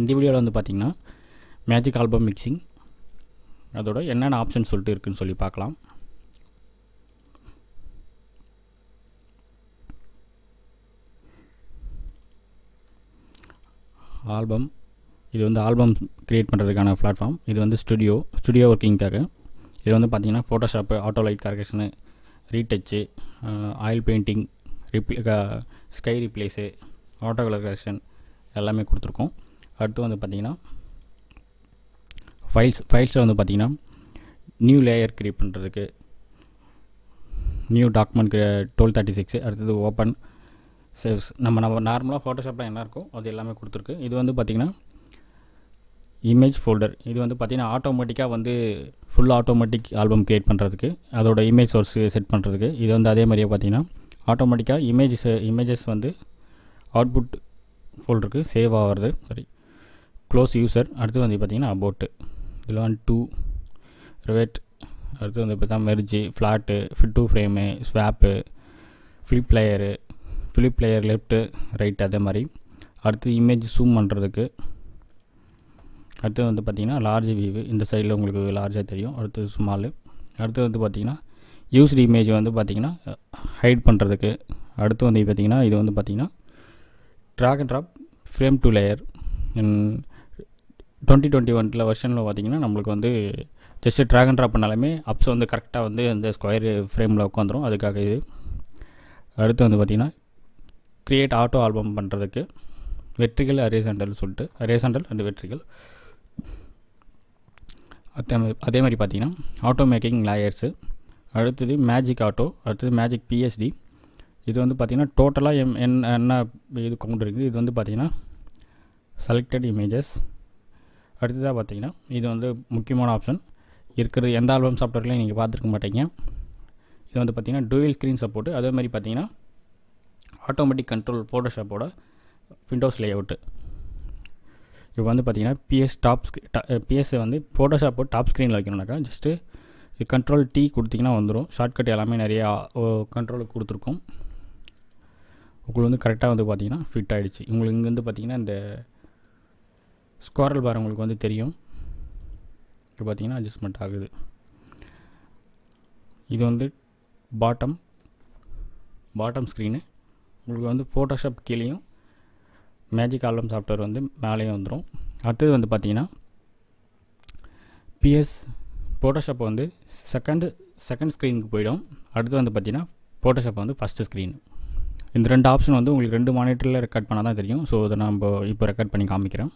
இந்த வீடியோவில் வந்து பார்த்திங்கன்னா மேஜிக் ஆல்பம் மிக்சிங் அதோட என்னென்ன ஆப்ஷன் சொல்லிட்டு இருக்குன்னு சொல்லி பார்க்கலாம் ஆல்பம் இது வந்து ஆல்பம் க்ரியேட் பண்ணுறதுக்கான பிளாட்ஃபார்ம் இது வந்து ஸ்டுடியோ ஸ்டுடியோ ஒர்க்கிங்க்காக இது வந்து பார்த்திங்கன்னா Photoshop auto light correction retouch oil painting replay sky replace auto colour correction எல்லாமே கொடுத்துருக்கோம் அடுத்து வந்து பார்த்திங்கன்னா ஃபைல்ஸ் ஃபைல்ஸில் வந்து பார்த்திங்கன்னா நியூ லேயர் க்ரியேட் பண்ணுறதுக்கு new document twelve thirty six அடுத்தது ஓப்பன் சேவ்ஸ் நம்ம நம்ம நார்மலாக ஃபோட்டோஷாப்பில் என்ன இருக்கோ அது எல்லாமே கொடுத்துருக்கு இது வந்து பார்த்திங்கன்னா இமேஜ் ஃபோல்டர் இது வந்து பார்த்திங்கன்னா ஆட்டோமேட்டிக்காக வந்து ஃபுல் ஆட்டோமேட்டிக் ஆல்பம் க்ரியேட் பண்ணுறதுக்கு அதோட இமேஜ் சோர்ஸு செட் பண்ணுறதுக்கு இது வந்து அதே மாதிரியே பார்த்திங்கன்னா ஆட்டோமேட்டிக்காக இமேஜஸ் இமேஜஸ் வந்து அவுட்புட் ஃபோல்டருக்கு சேவ் ஆகிறது சரி க்ளோஸ் யூசர் அடுத்து வந்து பார்த்திங்கன்னா அபோட்டு இதில் வந்து டூ ரிவேட் அடுத்து வந்து பார்த்தா merge flat fit to frame swap flip player flip player left right அதே மாதிரி அடுத்து இமேஜ் ஜூம் பண்ணுறதுக்கு அடுத்து வந்து பார்த்திங்கன்னா லார்ஜ் வியூ இந்த சைடில் உங்களுக்கு லார்ஜாக தெரியும் அடுத்து ஸ்மாலு அடுத்து வந்து பார்த்திங்கன்னா யூஸ்டு இமேஜ் வந்து பார்த்திங்கன்னா ஹைட் பண்ணுறதுக்கு அடுத்து வந்து பார்த்திங்கன்னா இது வந்து பார்த்திங்கன்னா drag and drop frame to layer twenty twenty ஒன்ல வருஷனில் பார்த்திங்கன்னா நம்மளுக்கு வந்து ஜஸ்ட்டு ட்ராகன் ட்ராப் பண்ணாலுமே அப்ஸ் வந்து கரெக்டாக வந்து அந்த ஸ்கொயர் ஃப்ரேமில் உட்காந்துரும் அதுக்காக இது அடுத்து வந்து பார்த்திங்கன்னா க்ரியேட் ஆட்டோ ஆல்பம் பண்ணுறதுக்கு வெற்றிகள் அரேசண்டல் சொல்லிட்டு அரேசண்டல் அண்டு வெற்றிகள் அதே மாதிரி அதே மாதிரி பார்த்திங்கன்னா ஆட்டோ மேக்கிங் லாயர்ஸு அடுத்தது மேஜிக் ஆட்டோ அடுத்தது மேஜிக் பிஎஸ்டி இது வந்து பார்த்திங்கன்னா டோட்டலாக எம் என்ன என்ன இது கவுண்ட் இருக்குது இது வந்து பார்த்திங்கன்னா செலக்டட் இமேஜஸ் அடுத்ததாக பார்த்தீங்கன்னா இது வந்து முக்கியமான ஆப்ஷன் இருக்கிற எந்த ஆல்பம் சாஃப்ட்வேர்லையும் நீங்கள் பார்த்துருக்க மாட்டீங்க இது வந்து பார்த்திங்கன்னா டூயல் ஸ்க்ரீன் சப்போர்ட்டு அதே மாதிரி பார்த்தீங்கன்னா ஆட்டோமேட்டிக் கண்ட்ரோல் ஃபோட்டோஷாப்போட விண்டோஸ் லே அவுட்டு இப்போ வந்து பார்த்தீங்கன்னா பிஎஸ் டாப் பிஎஸ் வந்து ஃபோட்டோஷாப்பு டாப் ஸ்க்ரீனில் வைக்கணும்னாக்கா ஜஸ்ட்டு கண்ட்ரோல் டி கொடுத்திங்கன்னா வந்துடும் ஷார்ட்கட் எல்லாமே நிறையா கண்ட்ரோல் கொடுத்துருக்கோம் உங்களுக்கு வந்து கரெக்டாக வந்து பார்த்திங்கன்னா ஃபிட் ஆகிடுச்சு உங்களுக்கு இங்கேருந்து பார்த்தீங்கன்னா பார்த்திங்கன்னா இந்த ஸ்குவாரல் பார் உங்களுக்கு வந்து தெரியும் இப்போ பார்த்தீங்கன்னா அட்ஜஸ்ட்மெண்ட் ஆகுது இது வந்து பாட்டம் பாட்டம் ஸ்க்ரீனு உங்களுக்கு வந்து ஃபோட்டோஷாப் கீழேயும் மேஜிக் ஆல்பம் சாஃப்ட்வேர் வந்து மேலேயும் வந்துடும் அடுத்தது வந்து பார்த்தீங்கன்னா பிஎஸ் ஃபோட்டோஷாப் வந்து செகண்டு செகண்ட் ஸ்க்ரீனுக்கு போயிடும் அடுத்து வந்து பார்த்தீங்கன்னா ஃபோட்டோஷாப் வந்து ஃபஸ்ட்டு ஸ்க்ரீன் இந்த ரெண்டு ஆப்ஷன் வந்து உங்களுக்கு ரெண்டு மானிட்டரில் ரெக்கார்ட் பண்ணால் தான் தெரியும் ஸோ இதை நம்ம இப்போ ரெக்கார்ட் பண்ணி காமிக்கிறேன்